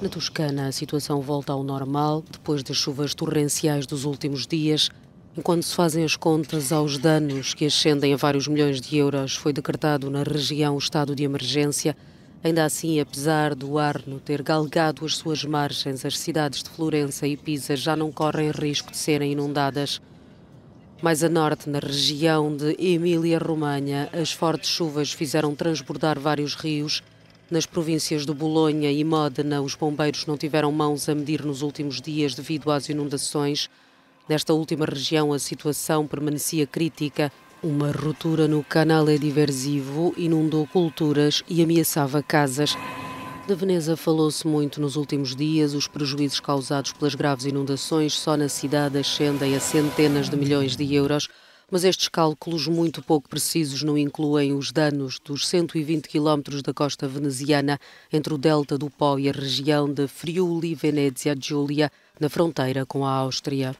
Na Toscana, a situação volta ao normal depois das chuvas torrenciais dos últimos dias. Enquanto se fazem as contas aos danos que ascendem a vários milhões de euros, foi decretado na região o estado de emergência. Ainda assim, apesar do Arno ter galgado as suas margens, as cidades de Florença e Pisa já não correm risco de serem inundadas. Mais a norte, na região de Emília-Romanha, as fortes chuvas fizeram transbordar vários rios nas províncias de Bolonha e Módena, os bombeiros não tiveram mãos a medir nos últimos dias devido às inundações. Nesta última região, a situação permanecia crítica. Uma ruptura no canal é diversivo inundou culturas e ameaçava casas. De Veneza falou-se muito nos últimos dias. Os prejuízos causados pelas graves inundações só na cidade ascendem a centenas de milhões de euros mas estes cálculos muito pouco precisos não incluem os danos dos 120 quilómetros da costa veneziana entre o delta do Pó e a região de Friuli-Venezia Giulia, na fronteira com a Áustria.